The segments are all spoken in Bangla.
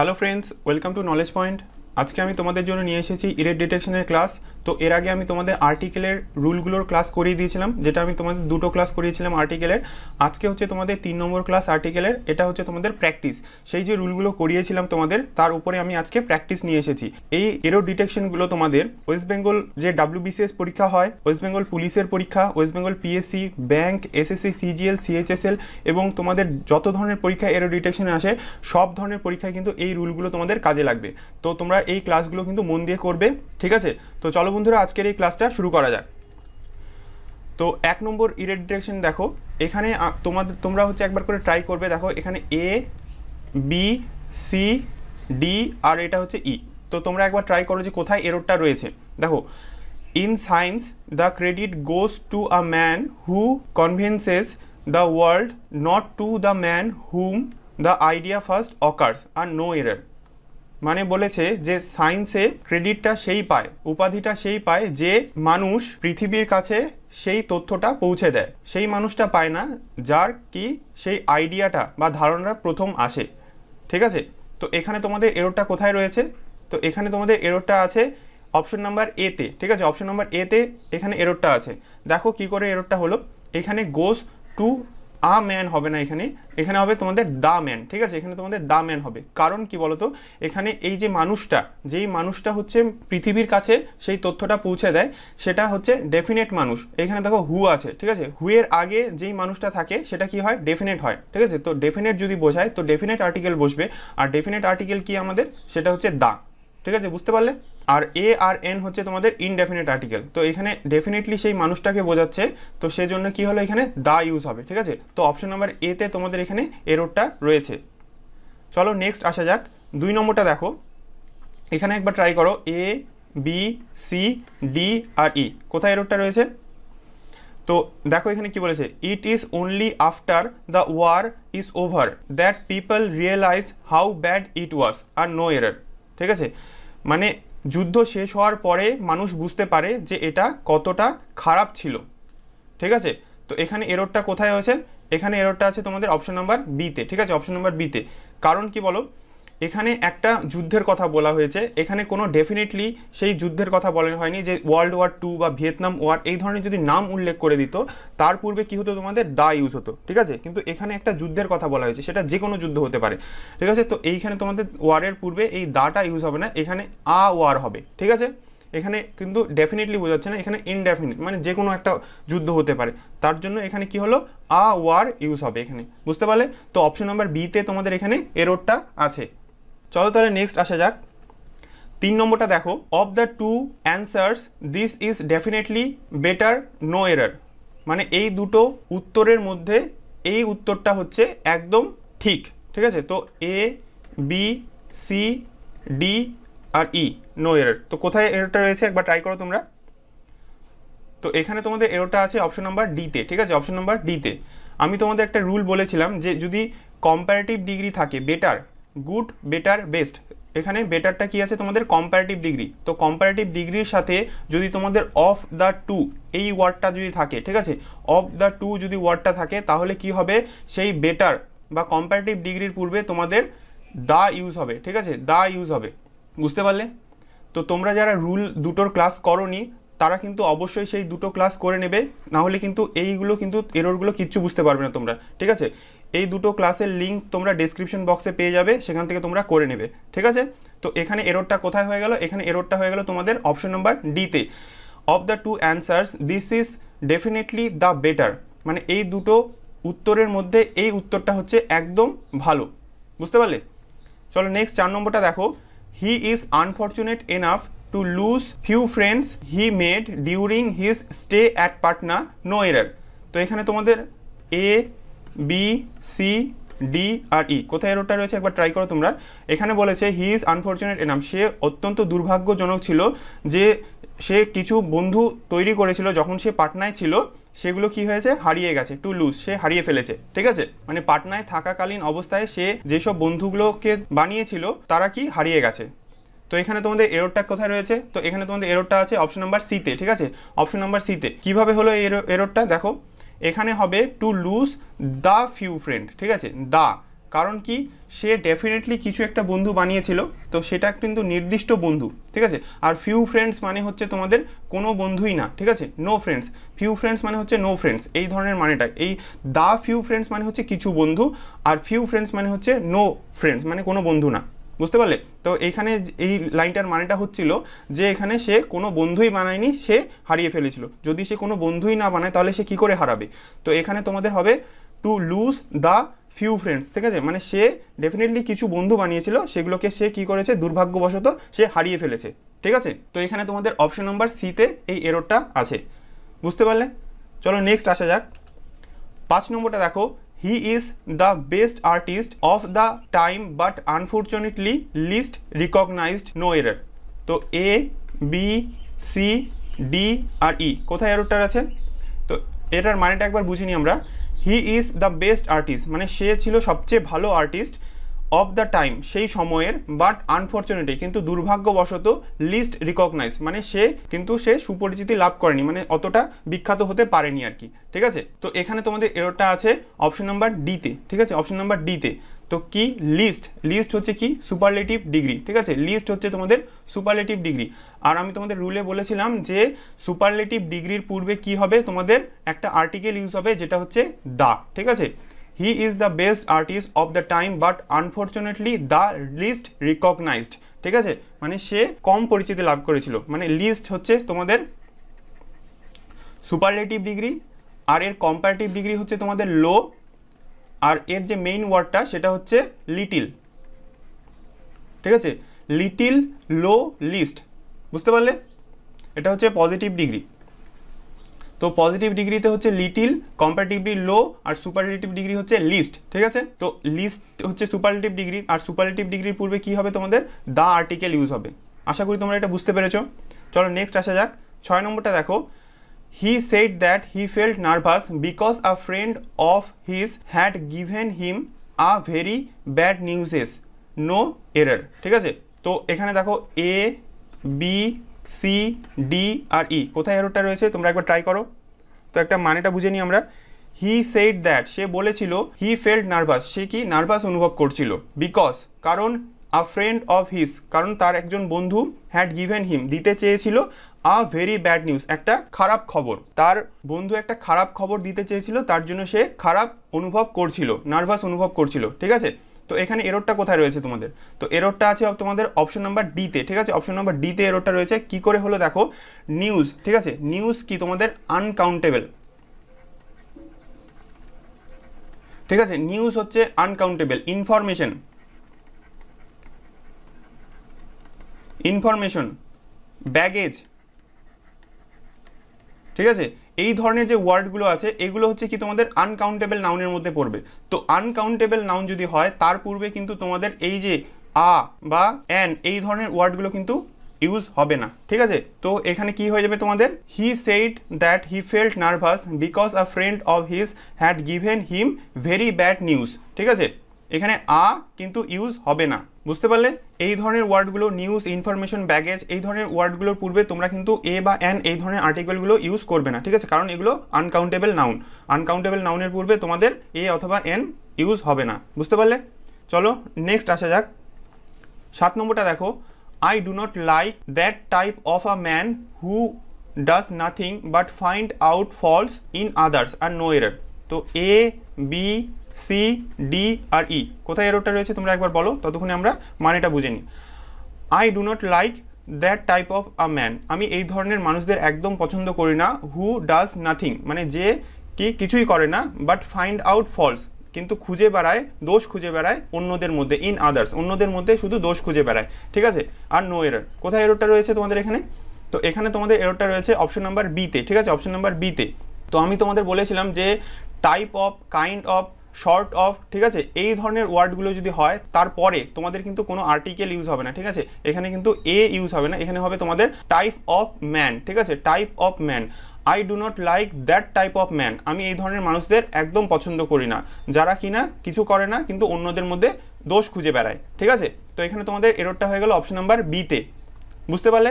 Hello friends welcome to knowledge point আজকে আমি তোমাদের জন্য নিয়ে এসেছি ইরেট ডিটেকশনের ক্লাস তো এর আগে আমি তোমাদের আর্টিকেলের রুলগুলোর ক্লাস করিয়ে দিয়েছিলাম যেটা আমি তোমাদের দুটো ক্লাস করিয়েছিলাম আর্টিকেলের আজকে হচ্ছে তোমাদের তিন নম্বর ক্লাস আর্টিকেলের এটা হচ্ছে তোমাদের প্র্যাকটিস সেই যে রুলগুলো করিয়েছিলাম তোমাদের তার উপরে আমি আজকে প্র্যাকটিস নিয়ে এসেছি এই এরো ডিটেকশনগুলো তোমাদের ওয়েস্ট বেঙ্গল যে বিসিএস পরীক্ষা হয় ওয়েস্ট বেঙ্গল পুলিশের পরীক্ষা west Bengal PSC bank SSC CGL CHSL এবং তোমাদের যত ধরনের পরীক্ষা এরো ডিটেকশনে আসে সব ধরনের পরীক্ষায় কিন্তু এই রুলগুলো তোমাদের কাজে লাগবে তো তোমরা এই ক্লাসগুলো কিন্তু মন দিয়ে করবে ঠিক আছে তো চলো চলো বন্ধুরা আজকের এই ক্লাসটা শুরু করা যাক তো এক নম্বর ইরেড ডিরেকশন দেখো এখানে তোমাদের তোমরা হচ্ছে একবার করে ট্রাই করবে দেখো এখানে এ বি সি ডি আর এটা হচ্ছে ই e। তো তোমরা একবার ট্রাই করো যে কোথায় এরোডটা রয়েছে দেখো in science the credit goes to a man who convinces the world not to the man whom the idea first occurs আর নো এরার মানে বলেছে যে সায়েন্সে ক্রেডিটটা সেই পায় উপাধিটা সেই পায় যে মানুষ পৃথিবীর কাছে সেই তথ্যটা পৌঁছে দেয় সেই মানুষটা পায় না যার কি সেই আইডিয়াটা বা ধারণাটা প্রথম আসে ঠিক আছে তো এখানে তোমাদের এরোডটা কোথায় রয়েছে তো এখানে তোমাদের এরোডটা আছে অপশন নাম্বার এতে ঠিক আছে অপশন নাম্বার এতে এখানে এরোডটা আছে দেখো কি করে এরোডটা হলো এখানে গোস টু আ ম্যান হবে না এখানে এখানে হবে তোমাদের দা ম্যান ঠিক আছে এখানে তোমাদের দা ম্যান হবে কারণ কি বলতো এখানে এই যে মানুষটা যেই মানুষটা হচ্ছে পৃথিবীর কাছে সেই তথ্যটা পৌঁছে দেয় সেটা হচ্ছে ডেফিনেট মানুষ এখানে দেখো হু আছে ঠিক আছে হুয়ের আগে যেই মানুষটা থাকে সেটা কি হয় ডেফিনেট হয় ঠিক আছে তো ডেফিনেট যদি বোঝায় তো ডেফিনেট আর্টিকেল বসবে আর ডেফিনেট আর্টিকেল কি আমাদের সেটা হচ্ছে দা ঠিক আছে বুঝতে পারলে আর এ আর এন হচ্ছে তোমাদের ইনডেফিনেট আর্টিকেল তো এখানে ডেফিনেটলি সেই মানুষটাকে বোঝাচ্ছে তো সেজন্য কি হলো এখানে দা ইউজ হবে ঠিক আছে তো অপশন নাম্বার এতে তোমাদের এখানে এরোডটা রয়েছে চলো নেক্সট আসা যাক দুই নম্বরটা দেখো এখানে একবার ট্রাই করো এ বি সি ডি আর ই e। কোথায় এরোডটা রয়েছে তো দেখো এখানে কি বলেছে it is only after the war is over that people realize how bad it was আর নো এরার ঠিক আছে মানে যুদ্ধ শেষ হওয়ার পরে মানুষ বুঝতে পারে যে এটা কতটা খারাপ ছিল ঠিক আছে তো এখানে এরোরটা কোথায় হয়েছে এখানে এরোরটা আছে তোমাদের অপশন নাম্বার বিতে ঠিক আছে অপশন নাম্বার বিতে কারণ কি বলো এখানে একটা যুদ্ধের কথা বলা হয়েছে এখানে কোনো ডেফিনেটলি সেই যুদ্ধের কথা বলেন হয়নি যে ওয়ার্ল্ড ওয়ার টু বা ভিয়েতনাম ওয়ার এই ধরনের যদি নাম উল্লেখ করে দিত তার পূর্বে কী হতো তোমাদের দা ইউজ হতো ঠিক আছে কিন্তু এখানে একটা যুদ্ধের কথা বলা হয়েছে সেটা যে কোনো যুদ্ধ হতে পারে ঠিক আছে তো এইখানে তোমাদের ওয়ারের পূর্বে এই দাটা ইউজ হবে না এখানে আ ওয়ার হবে ঠিক আছে এখানে কিন্তু ডেফিনেটলি বোঝাচ্ছে না এখানে ইনডেফিনিট মানে যে কোনো একটা যুদ্ধ হতে পারে তার জন্য এখানে কি হলো আ ওয়ার ইউজ হবে এখানে বুঝতে পারলে তো অপশন নাম্বার বিতে তোমাদের এখানে এরোডটা আছে চলো তাহলে নেক্সট আসা যাক তিন নম্বরটা দেখো of the two answers this is definitely better no error মানে এই দুটো উত্তরের মধ্যে এই উত্তরটা হচ্ছে একদম ঠিক ঠিক আছে তো এ বি সি ডি আর ই নো এরার তো কোথায় এরোটা রয়েছে একবার ট্রাই করো তোমরা তো এখানে তোমাদের এরোটা আছে অপশন নাম্বার ডিতে ঠিক আছে অপশন নাম্বার ডিতে আমি তোমাদের একটা রুল বলেছিলাম যে যদি কম্পারেটিভ ডিগ্রি থাকে বেটার গুড বেটার বেস্ট এখানে বেটারটা কি আছে তোমাদের কম্পারেটিভ ডিগ্রি তো কম্পারেটিভ ডিগ্রির সাথে যদি তোমাদের অফ দ্য টু এই ওয়ার্ডটা যদি থাকে ঠিক আছে অফ দ্য টু যদি ওয়ার্ডটা থাকে তাহলে কি হবে সেই বেটার বা কম্পারেটিভ ডিগ্রির পূর্বে তোমাদের দা ইউজ হবে ঠিক আছে দা ইউজ হবে বুঝতে পারলে তো তোমরা যারা রুল দুটোর ক্লাস করনি তারা কিন্তু অবশ্যই সেই দুটো ক্লাস করে নেবে না হলে কিন্তু এইগুলো কিন্তু এরোরগুলো কিচ্ছু বুঝতে পারবে না তোমরা ঠিক আছে এই দুটো ক্লাসের লিঙ্ক তোমরা ডেসক্রিপশন বক্সে পেয়ে যাবে সেখান থেকে তোমরা করে নেবে ঠিক আছে তো এখানে এরোরটা কোথায় হয়ে গেল এখানে এরোরটা হয়ে গেল তোমাদের অপশন নাম্বার ডিতে of the two answers this is definitely the better মানে এই দুটো উত্তরের মধ্যে এই উত্তরটা হচ্ছে একদম ভালো বুঝতে পারলে চলো নেক্সট চার নম্বরটা দেখো he is unfortunate enough to lose few friends he made during his stay at Patna no error তো এখানে তোমাদের এ বি সি ডি আর ই কোথায় এরোটা রয়েছে একবার ট্রাই করো তোমরা এখানে বলেছে হি ইজ আনফর্চুনেট এনাম সে অত্যন্ত দুর্ভাগ্যজনক ছিল যে সে কিছু বন্ধু তৈরি করেছিল যখন সে পাটনায় ছিল সেগুলো কি হয়েছে হারিয়ে গেছে টু লুজ সে হারিয়ে ফেলেছে ঠিক আছে মানে পাটনায় থাকাকালীন অবস্থায় সে যেসব বন্ধুগুলোকে বানিয়েছিল তারা কি হারিয়ে গেছে তো এখানে তোমাদের এরোডটা কোথায় রয়েছে তো এখানে তোমাদের এরোডটা আছে অপশন নাম্বার সিতে ঠিক আছে অপশন নাম্বার সিতে কিভাবে হলো এরোডটা দেখো এখানে হবে to lose the few friend ঠিক আছে দা কারণ কি সে ডেফিনেটলি কিছু একটা বন্ধু বানিয়েছিল তো সেটা কিন্তু নির্দিষ্ট বন্ধু ঠিক আছে আর ফিউ ফ্রেন্ডস মানে হচ্ছে তোমাদের কোনো বন্ধুই না ঠিক আছে নো ফ্রেন্ডস ফিউ ফ্রেন্ডস মানে হচ্ছে নো ফ্রেন্ডস এই ধরনের মানেটা এই দা ফিউ ফ্রেন্ডস মানে হচ্ছে কিছু বন্ধু আর ফিউ ফ্রেন্ডস মানে হচ্ছে নো ফ্রেন্ডস মানে কোনো বন্ধু না বুঝতে পারলে তো এইখানে এই লাইনটার মানেটা হচ্ছিল যে এখানে সে কোনো বন্ধুই বানায়নি সে হারিয়ে ফেলেছিল যদি সে কোনো বন্ধুই না বানায় তাহলে সে কি করে হারাবে তো এখানে তোমাদের হবে to lose the few friends ঠিক আছে মানে সে ডেফিনেটলি কিছু বন্ধু বানিয়েছিল সেগুলোকে সে কি করেছে দুর্ভাগ্যবশত সে হারিয়ে ফেলেছে ঠিক আছে তো এখানে তোমাদের অপশন নাম্বার সিতে এই এরোরটা আছে বুঝতে পারলে চলো নেক্সট আসা যাক পাঁচ নম্বরটা দেখো he is the best artist of the time but unfortunately least recognized no error তো এ বি সি ডি আর ই কোথায় এরোটার আছে তো এটার মানেটা একবার বুঝিনি আমরা he is the best artist মানে সে ছিল সবচেয়ে ভালো আর্টিস্ট অফ দ্য টাইম সেই সময়ের বাট আনফর্চুনেটলি কিন্তু দুর্ভাগ্যবশত লিস্ট রিকগনাইজ মানে সে কিন্তু সে সুপরিচিতি লাভ করেনি মানে অতটা বিখ্যাত হতে পারেনি আর কি ঠিক আছে তো এখানে তোমাদের এরটা আছে অপশন নাম্বার ডিতে ঠিক আছে অপশন নাম্বার ডিতে তো কি লিস্ট লিস্ট হচ্ছে কি সুপারলেটিভ ডিগ্রি ঠিক আছে লিস্ট হচ্ছে তোমাদের সুপারলেটিভ ডিগ্রি আর আমি তোমাদের রুলে বলেছিলাম যে সুপারলেটিভ ডিগ্রির পূর্বে কি হবে তোমাদের একটা আর্টিকেল ইউজ হবে যেটা হচ্ছে দা ঠিক আছে he is the best artist of the time but unfortunately the least recognized ঠিক আছে মানে সে কম পরিচিতি লাভ করেছিল মানে লিস্ট হচ্ছে তোমাদের সুপারলেটিভ ডিগ্রি আর এর কম্পারেটিভ ডিগ্রি হচ্ছে তোমাদের লো আর এর যে মেইন ওয়ার্ডটা সেটা হচ্ছে লিটিল ঠিক আছে লিটিল লো লিস্ট বুঝতে পারলে এটা হচ্ছে পজিটিভ ডিগ্রি তো পজিটিভ ডিগ্রিতে হচ্ছে লিটিল কম্পারেটিভলি লো আর সুপারলেটিভ ডিগ্রি হচ্ছে লিস্ট ঠিক আছে তো লিস্ট হচ্ছে সুপারলেটিভ ডিগ্রি আর সুপারলেটিভ ডিগ্রির পূর্বে কি হবে তোমাদের দা আর্টিকেল ইউজ হবে আশা করি তোমরা এটা বুঝতে পেরেছো চলো নেক্সট আসা যাক ছয় নম্বরটা দেখো he said that he felt nervous because a friend of his had given him a very bad newses no error ঠিক আছে তো এখানে দেখো এ বি সি ডি আর ই e। কোথায় অ্যারোটা রয়েছে তোমরা একবার ট্রাই করো তো একটা মানেটা বুঝে নিই আমরা হি সেইড দ্যাট সে বলেছিল হি ফেল্ড নার্ভাস সে কি নার্ভাস অনুভব করছিল বিকজ কারণ আ ফ্রেন্ড অফ হিস কারণ তার একজন বন্ধু হ্যাড গিভেন হিম দিতে চেয়েছিল আ ভেরি ব্যাড নিউজ একটা খারাপ খবর তার বন্ধু একটা খারাপ খবর দিতে চেয়েছিল তার জন্য সে খারাপ অনুভব করছিল নার্ভাস অনুভব করছিল ঠিক আছে তো এখানে এরোরটা কোথায় রয়েছে তোমাদের তো এরোরটা আছে তোমাদের অপশন নাম্বার ডিতে ঠিক আছে অপশন নাম্বার ডিতে এরোরটা রয়েছে কি করে হলো দেখো নিউজ ঠিক আছে নিউজ কি তোমাদের আনকাউন্টেবল ঠিক আছে নিউজ হচ্ছে আনকাউন্টেবল ইনফরমেশন ইনফরমেশন ব্যাগেজ ঠিক আছে এই ধরনের যে ওয়ার্ডগুলো আছে এগুলো হচ্ছে কি তোমাদের আনকাউন্টেবল নাউনের মধ্যে পড়বে তো আনকাউন্টেবল নাউন যদি হয় তার পূর্বে কিন্তু তোমাদের এই যে আ বা অ্যান এই ধরনের ওয়ার্ডগুলো কিন্তু ইউজ হবে না ঠিক আছে তো এখানে কি হয়ে যাবে তোমাদের he said that he felt nervous because a friend of his had given him very bad news ঠিক আছে এখানে আ কিন্তু ইউজ হবে না বুঝতে পারলে এই ধরনের ওয়ার্ডগুলো নিউজ ইনফরমেশন ব্যাগেজ এই ধরনের ওয়ার্ডগুলোর পূর্বে তোমরা কিন্তু এ বা এন এই ধরনের আর্টিকেলগুলো ইউজ করবে না ঠিক আছে কারণ এগুলো আনকাউন্টেবল নাউন আনকাউন্টেবল নাউনের পূর্বে তোমাদের এ অথবা এন ইউজ হবে না বুঝতে পারলে চলো নেক্সট আসা যাক সাত নম্বরটা দেখো I do not like that type of a man who does nothing but find out faults in others আর নো এরার তো এ বি সি ডি আর ই e। কোথায় এরোরটা রয়েছে তোমরা একবার বলো ততক্ষণে আমরা মানেটা বুঝে নিই I do not like that type of a man আমি এই ধরনের মানুষদের একদম পছন্দ করি না হু ডাজ নাথিং মানে যে কি কিছুই করে না বাট ফাইন্ড আউট ফলস কিন্তু খুঁজে বেড়ায় দোষ খুঁজে বেড়ায় অন্যদের মধ্যে ইন আদার্স অন্যদের মধ্যে শুধু দোষ খুঁজে বেড়ায় ঠিক আছে আর নো এরর কোথায় এরোরটা রয়েছে তোমাদের এখানে তো এখানে তোমাদের এরোরটা রয়েছে অপশন নাম্বার বিতে ঠিক আছে অপশন নাম্বার বিতে তো আমি তোমাদের বলেছিলাম যে type of kind of sort of ঠিক আছে এই ধরনের ওয়ার্ডগুলো যদি হয় তারপরে তোমাদের কিন্তু কোনো আর্টিকেল ইউজ হবে না ঠিক আছে এখানে কিন্তু এ ইউজ হবে না এখানে হবে তোমাদের টাইপ অফ ম্যান ঠিক আছে type of man I do not like that type of man আমি এই ধরনের মানুষদের একদম পছন্দ করি না যারা কিনা কিছু করে না কিন্তু অন্যদের মধ্যে দোষ খুঁজে বেড়ায় ঠিক আছে তো এখানে তোমাদের এরোরটা হয়ে গেল অপশন নাম্বার বিতে বুঝতে পারলে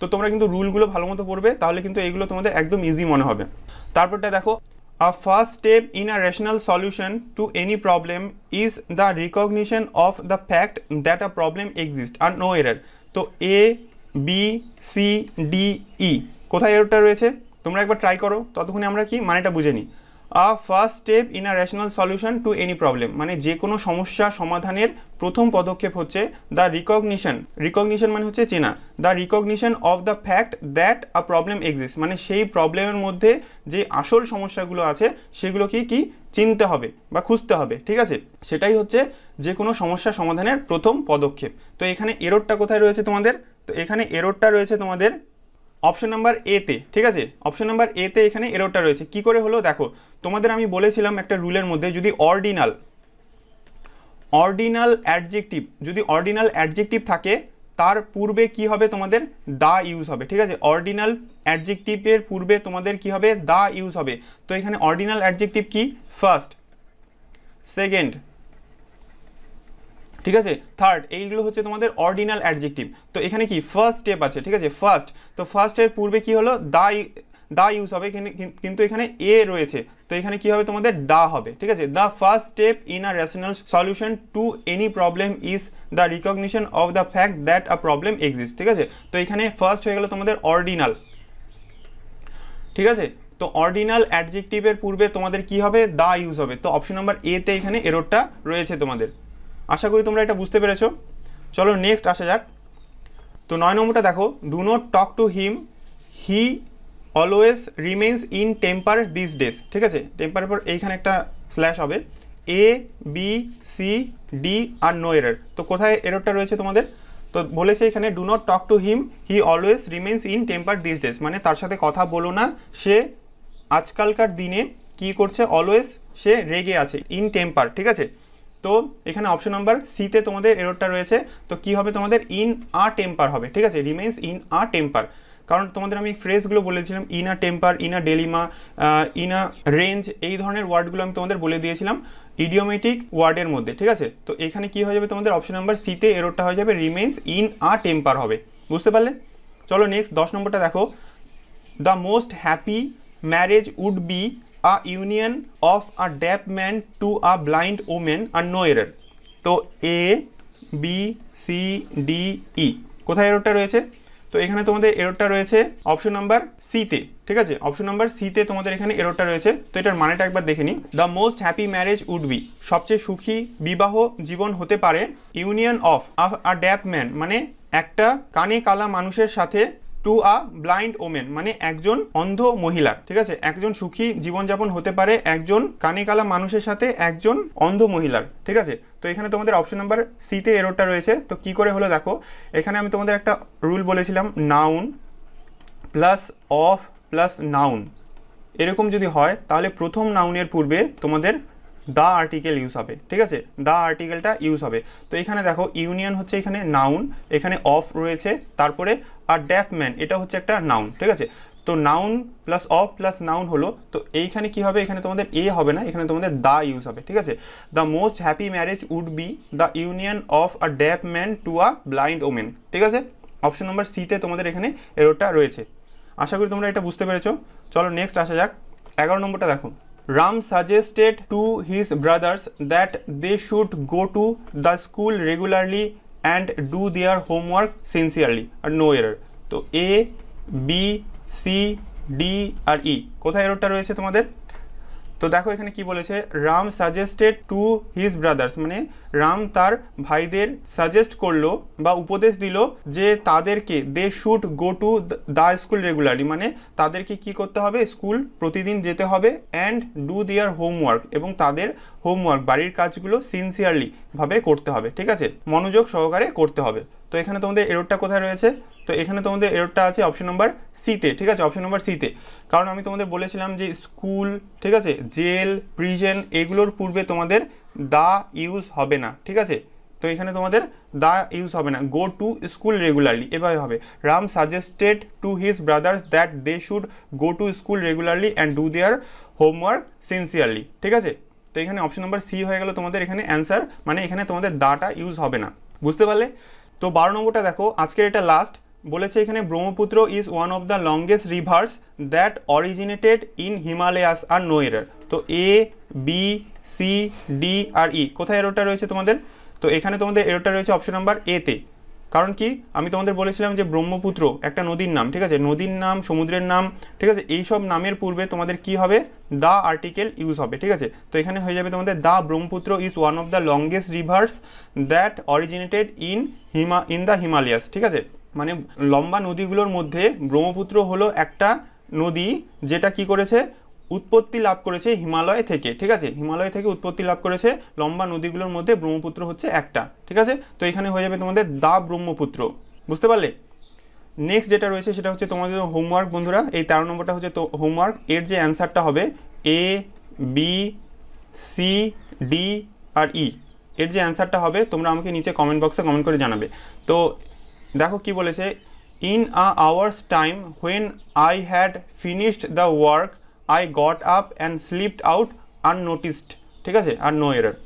তো তোমরা কিন্তু রুলগুলো ভালো মতো পড়বে তাহলে কিন্তু এইগুলো তোমাদের একদম ইজি মনে হবে তারপরটা দেখো A first step in a rational solution to any problem is the recognition of the fact that a problem exists and no error. তো A B C D E কোথায় এরটা রয়েছে তোমরা একবার ট্রাই করো ততক্ষণে আমরা কি মানেটা বুঝে নিই a first step in a rational solution to any problem মানে যে কোনো সমস্যা সমাধানের প্রথম পদক্ষেপ হচ্ছে দ্য রিকগনিশন রিকগনিশন মানে হচ্ছে চেনা the recognition of the fact that a problem exist মানে সেই প্রবলেমের মধ্যে যে আসল সমস্যাগুলো আছে সেগুলোকে কি চিনতে হবে বা খুঁজতে হবে ঠিক আছে সেটাই হচ্ছে যে কোনো সমস্যা সমাধানের প্রথম পদক্ষেপ তো এখানে এরোডটা কোথায় রয়েছে তোমাদের তো এখানে এরোডটা রয়েছে তোমাদের অপশন নাম্বার এতে ঠিক আছে অপশন নাম্বার এতে এখানে এরোটা রয়েছে কি করে হলো দেখো তোমাদের আমি বলেছিলাম একটা রুলের মধ্যে যদি অর্ডিনাল অর্ডিনাল অ্যাডজেক্টিভ যদি অর্ডিনাল অ্যাডজেক্টিভ থাকে তার পূর্বে কি হবে তোমাদের দা ইউজ হবে ঠিক আছে অর্ডিনাল অ্যাডজেক্টিভের পূর্বে তোমাদের কি হবে দা ইউজ হবে তো এখানে অর্ডিনাল অ্যাডজেক্টিভ কি ফার্স্ট সেকেন্ড ঠিক আছে থার্ড এইগুলো হচ্ছে তোমাদের অর্ডিনাল অ্যাডজেক্টিভ তো এখানে কি ফার্স্ট স্টেপ আছে ঠিক আছে ফার্স্ট তো ফার্স্টের পূর্বে কি হলো দা দা ইউজ হবে এখানে কিন্তু এখানে এ রয়েছে তো এখানে কি হবে তোমাদের দা হবে ঠিক আছে the first step in a rational solution to any problem is the recognition of the fact that a problem exist ঠিক আছে তো এখানে ফার্স্ট হয়ে গেলো তোমাদের অর্ডিনাল ঠিক আছে তো অর্ডিনাল অ্যাডজেক্টিভের পূর্বে তোমাদের কি হবে দা ইউজ হবে তো অপশন নাম্বার এতে এখানে এরোরটা রয়েছে তোমাদের আশা করি তোমরা এটা বুঝতে পেরেছো চলো নেক্সট আসা যাক তো নয় নম্বরটা দেখো do not talk to him he always remains in temper this days ঠিক আছে টেম্পারের পর এইখানে একটা স্ল্যাশ হবে এ বি সি ডি আর নো এরর তো কোথায় এররটা রয়েছে তোমাদের তো বলেছে এখানে do not talk to him he always remains in temper this days মানে তার সাথে কথা বলো না সে আজকালকার দিনে কি করছে অলওয়েজ সে রেগে আছে ইন টেম্পার ঠিক আছে তো এখানে অপশন নাম্বার সিতে তোমাদের এরোরটা রয়েছে তো কি হবে তোমাদের ইন আ টেম্পার হবে ঠিক আছে রিমেন্স ইন আ টেম্পার কারণ তোমাদের আমি ফ্রেজগুলো বলেছিলাম in a temper in a dilemma in a range এই ধরনের ওয়ার্ডগুলো আমি তোমাদের বলে দিয়েছিলাম ইডিওমেটিক ওয়ার্ডের মধ্যে ঠিক আছে তো এখানে কি হয়ে যাবে তোমাদের অপশন নাম্বার সিতে এরোরটা হয়ে যাবে রিমেন্স ইন আ টেম্পার হবে বুঝতে পারলে চলো নেক্সট দশ নম্বরটা দেখো the most happy marriage would be a union of a deaf man to a blind women আর নো এরার তো A B C D E কোথায় এরোটা রয়েছে তো এখানে তোমাদের এরোটা রয়েছে অপশন নাম্বার সিতে ঠিক আছে অপশন নাম্বার সিতে তোমাদের এখানে এরোটা রয়েছে তো এটার মানেটা একবার দেখে নিই the most happy marriage would be সবচেয়ে সুখী বিবাহ জীবন হতে পারে union of a deaf man মানে একটা কানে কালা মানুষের সাথে টু আ ব্লাইন্ড ওমেন মানে একজন অন্ধ মহিলা ঠিক আছে একজন সুখী জীবনযাপন হতে পারে একজন কানে কালা মানুষের সাথে একজন অন্ধ মহিলার ঠিক আছে তো এখানে তোমাদের অপশন নাম্বার সিতে এরোটা রয়েছে তো কি করে হলো দেখো এখানে আমি তোমাদের একটা রুল বলেছিলাম noun plus of plus noun এরকম যদি হয় তাহলে প্রথম নাউনের পূর্বে তোমাদের দ্য আর্টিকেল ইউজ হবে ঠিক আছে দা আর্টিকেলটা ইউজ হবে তো এখানে দেখো ইউনিয়ন হচ্ছে এখানে নাউন এখানে অফ রয়েছে তারপরে আর ড্যাপম্যান এটা হচ্ছে একটা নাউন ঠিক আছে তো noun plus of plus noun হলো তো এইখানে কি হবে এখানে তোমাদের এ হবে না এখানে তোমাদের দা ইউজ হবে ঠিক আছে the most happy marriage would be the union of a deaf man to a blind women ঠিক আছে অপশন নম্বর সিতে তোমাদের এখানে এরোটা রয়েছে আশা করি তোমরা এটা বুঝতে পেরেছো চলো নেক্সট আসা যাক এগারো নম্বরটা দেখো Ram suggested to his brothers that they should go to the school regularly and do their homework sincerely R no error So A, B, C, D or E. কোথায় এরোটা রয়েছে তোমাদের তো দেখো এখানে কি বলেছে Ram suggested to his brothers মানে রাম তার ভাইদের সাজেস্ট করলো বা উপদেশ দিল যে তাদেরকে they should go to the school regularly মানে তাদেরকে কি করতে হবে স্কুল প্রতিদিন যেতে হবে অ্যান্ড ডু দেয়ার হোমওয়ার্ক এবং তাদের হোমওয়ার্ক বাড়ির কাজগুলো সিনসিয়ারলি ভাবে করতে হবে ঠিক আছে মনোযোগ সহকারে করতে হবে তো এখানে তোমাদের এরোডটা কোথায় রয়েছে তো এখানে তোমাদের এরোডটা আছে অপশন নম্বর সিতে ঠিক আছে অপশন নম্বর সিতে কারণ আমি তোমাদের বলেছিলাম যে স্কুল ঠিক আছে জেল প্রিজেন এগুলোর পূর্বে তোমাদের দা ইউজ হবে না ঠিক আছে তো এখানে তোমাদের দা ইউজ হবে না গো টু স্কুল রেগুলারলি এভাবে হবে Ram suggested to his brothers that they should go to school regularly and do their homework sincerely ঠিক আছে তো এখানে অপশন নম্বর সি হয়ে গেল তোমাদের এখানে অ্যান্সার মানে এখানে তোমাদের দাটা ইউজ হবে না বুঝতে পারলে তো বারো নম্বরটা দেখো আজকের এটা লাস্ট বলেছে এখানে Brahmaputra is one of the longest rivers that originated in Himalayas আর নোয়ের তো এ বি সি ডি আর ই e, কোথায় এরোটা রয়েছে তোমাদের তো এখানে তোমাদের এরোটা রয়েছে অপশন নাম্বার এতে কারণ কি আমি তোমাদের বলেছিলাম যে ব্রহ্মপুত্র একটা নদীর নাম ঠিক আছে নদীর নাম সমুদ্রের নাম ঠিক আছে এই সব নামের পূর্বে তোমাদের কি হবে দা আর্টিকেল ইউজ হবে ঠিক আছে তো এখানে হয়ে যাবে তোমাদের the Brahmaputra is one of the longest rivers that originated in হিমা ইন দ্য হিমালয়াস ঠিক আছে মানে লম্বা নদীগুলোর মধ্যে ব্রহ্মপুত্র হলো একটা নদী যেটা কি করেছে উৎপত্তি লাভ করেছে হিমালয় থেকে ঠিক আছে হিমালয় থেকে উৎপত্তি লাভ করেছে লম্বা নদীগুলোর মধ্যে ব্রহ্মপুত্র হচ্ছে একটা ঠিক আছে তো এখানে হয়ে যাবে তোমাদের দা ব্রহ্মপুত্র বুঝতে পারলে নেক্সট যেটা রয়েছে সেটা হচ্ছে তোমাদের হোমওয়ার্ক বন্ধুরা এই তেরো নম্বরটা হচ্ছে তো হোমওয়ার্ক এর যে অ্যান্সারটা হবে এ বি সি ডি আর ই e। এর যে অ্যান্সারটা হবে তোমরা আমাকে নিচে কমেন্ট বক্সে কমেন্ট করে জানাবে তো দেখো কি বলেছে in a hours time when I had finished the work I got up and slipped out unnoticed ঠিক আছে আর নো এরার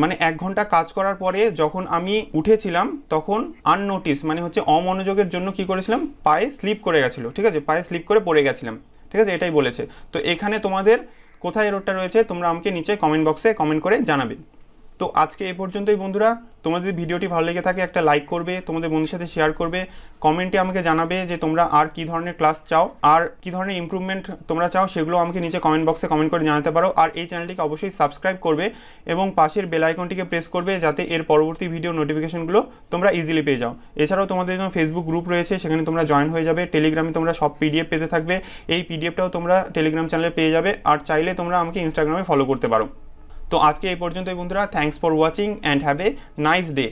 মানে এক ঘন্টা কাজ করার পরে যখন আমি উঠেছিলাম তখন আননোটিস মানে হচ্ছে অমনোযোগের জন্য কি করেছিলাম পায়ে স্লিপ করে গেছিলো ঠিক আছে পায়ে স্লিপ করে পড়ে গেছিলাম ঠিক আছে এটাই বলেছে তো এখানে তোমাদের কোথায় এরোডটা রয়েছে তোমরা আমাকে নিচে কমেন্ট বক্সে কমেন্ট করে জানাবে তো আজকে এ পর্যন্তই বন্ধুরা তোমাদের ভিডিওটি ভালো লেগে থাকে একটা লাইক করবে তোমাদের বন্ধুর সাথে শেয়ার করবে কমেন্টে আমাকে জানাবে যে তোমরা আর কি ধরনের ক্লাস চাও আর কি ধরনের ইম্প্রুভমেন্ট তোমরা চাও সেগুলো আমাকে নিচে কমেন্ট বক্সে কমেন্ট করে জানাতে পারো আর এই চ্যানেলটিকে অবশ্যই সাবস্ক্রাইব করবে এবং পাশের বেল আইকনটিকে প্রেস করবে যাতে এর পরবর্তী ভিডিও নোটিফিকেশনগুলো তোমরা ইজিলি পেয়ে যাও এছাড়াও তোমাদের জন্য ফেসবুক গ্রুপ রয়েছে সেখানে তোমরা জয়েন হয়ে যাবে টেলিগ্রামে তোমরা সব পিডিএফ পেতে থাকবে এই পিডিএফটাও তোমরা টেলিগ্রাম চ্যানেলে পেয়ে যাবে আর চাইলে তোমরা আমাকে ইনস্টাগ্রামে ফলো করতে পারো তো আজকে এই পর্যন্তই বন্ধুরা thanks for watching and have a nice day